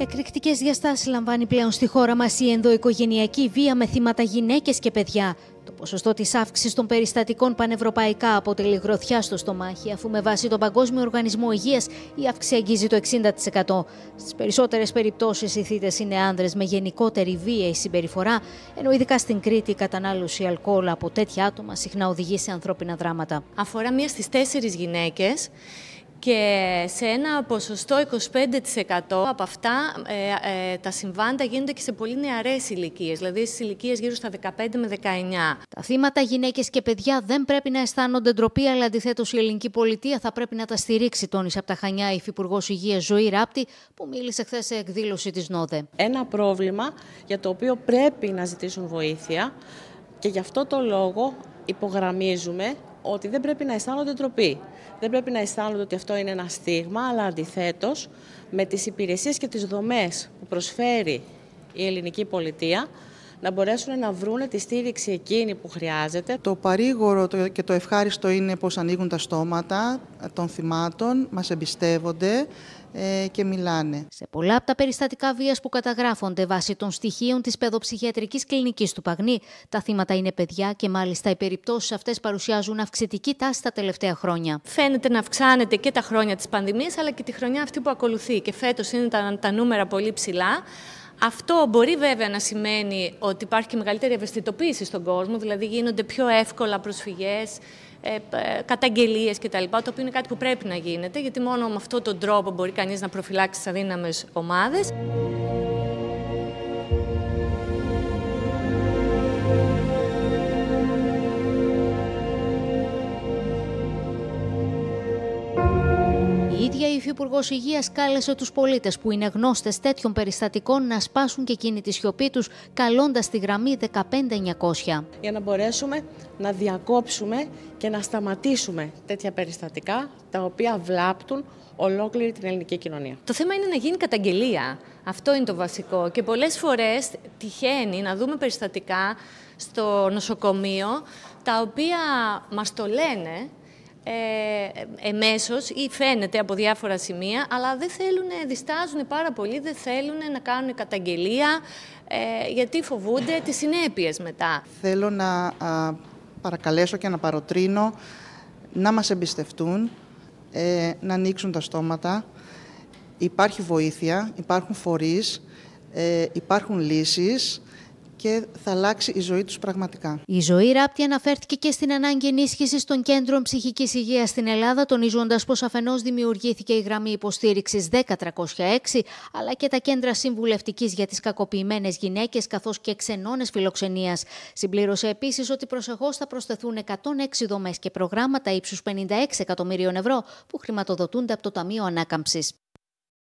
Εκρηκτικές διαστάσεις λαμβάνει πλέον στη χώρα μας η ενδοοικογενειακή βία με θύματα γυναίκες και παιδιά. Το ποσοστό της αύξησης των περιστατικών πανευρωπαϊκά αποτελεί γροθιά στο στομάχι, αφού με βάση τον Παγκόσμιο Οργανισμό Υγείας η αύξηση αγγίζει το 60%. Στις περισσότερες περιπτώσεις οι θύτες είναι άνδρες με γενικότερη βία η συμπεριφορά, ενώ ειδικά στην Κρήτη η κατανάλωση αλκοόλ από τέτοια άτομα συχνά οδηγεί σε ανθρώπινα δράματα. Αφορά μία στις τέσσερις γυναίκες και σε ένα ποσοστό 25% από αυτά ε, ε, τα συμβάντα γίνονται και σε πολύ νεαρές ηλικίες, δηλαδή στις ηλικίες γύρω στα 15 με 19. Τα θύματα, γυναίκες και παιδιά δεν πρέπει να αισθάνονται ντροπή, αλλά αντιθέτως η ελληνική πολιτεία θα πρέπει να τα στηρίξει, τόνισε από τα Χανιά η Υφυπουργός Υγείας Ζωή Ράπτη, που μίλησε χθες σε εκδήλωση της ΝΟΔΕ. Ένα πρόβλημα για το οποίο πρέπει να ζητήσουν βοήθεια και γι' αυτό το λόγο υπογραμμίζουμε ότι δεν πρέπει να αισθάνονται ντροπή. Δεν πρέπει να αισθάνονται ότι αυτό είναι ένα στίγμα, αλλά αντιθέτως με τις υπηρεσίες και τις δομές που προσφέρει η ελληνική πολιτεία να μπορέσουν να βρουν τη στήριξη εκείνη που χρειάζεται. Το παρήγορο και το ευχάριστο είναι πως ανοίγουν τα στόματα των θυμάτων, μας εμπιστεύονται ε, και μιλάνε. Σε πολλά από τα περιστατικά βίας που καταγράφονται βάσει των στοιχείων της παιδοψυχιατρικής κλινικής του Παγνή, τα θύματα είναι παιδιά και μάλιστα οι περιπτώσεις αυτές παρουσιάζουν αυξητική τάση τα τελευταία χρόνια. Φαίνεται να αυξάνεται και τα χρόνια της πανδημίας αλλά και τη χρονιά αυτή που ακολουθεί και φέτος είναι τα, τα νούμερα πολύ ψηλά. Αυτό μπορεί βέβαια να σημαίνει ότι υπάρχει και μεγαλύτερη ευαισθητοποίηση στον κόσμο, δηλαδή γίνονται πιο εύκολα προσφυγές, ε, ε, καταγγελίες κτλ. Το οποίο είναι κάτι που πρέπει να γίνεται, γιατί μόνο με αυτόν τον τρόπο μπορεί κανείς να προφυλάξει τις αδύναμες ομάδες. Υφυπουργός Υγείας κάλεσε τους πολίτες που είναι γνώστες τέτοιων περιστατικών να σπάσουν και εκείνη τη σιωπή τους, καλώντας τη γραμμή 15900. Για να μπορέσουμε να διακόψουμε και να σταματήσουμε τέτοια περιστατικά τα οποία βλάπτουν ολόκληρη την ελληνική κοινωνία. Το θέμα είναι να γίνει καταγγελία. Αυτό είναι το βασικό. Και πολλές φορές τυχαίνει να δούμε περιστατικά στο νοσοκομείο τα οποία μας το λένε ε, ε, εμέσως ή φαίνεται από διάφορα σημεία, αλλά δεν θέλουν, διστάζουν πάρα πολύ, δεν θέλουν να κάνουν καταγγελία, ε, γιατί φοβούνται τις συνέπειες μετά. Θέλω να παρακαλέσω και να παροτρύνω να μας εμπιστευτούν, ε, να ανοίξουν τα στόματα. Υπάρχει βοήθεια, υπάρχουν φορείς, ε, υπάρχουν λύσεις και θα αλλάξει η ζωή τους πραγματικά. Η ζωή Ράπτη αναφέρθηκε και στην ανάγκη ενίσχυσης των κέντρων ψυχικής υγείας στην Ελλάδα, τονίζοντας πως αφενός δημιουργήθηκε η γραμμή υποστήριξης 10306, αλλά και τα κέντρα συμβουλευτικής για τις κακοποιημένες γυναίκες, καθώς και ξενώνες φιλοξενίας. Συμπλήρωσε επίσης ότι προσεχώς θα προσθεθούν 106 δομές και προγράμματα ύψους 56 εκατομμύριων ευρώ, που χρηματοδοτούνται από το Ταμείο ανάκαμψης.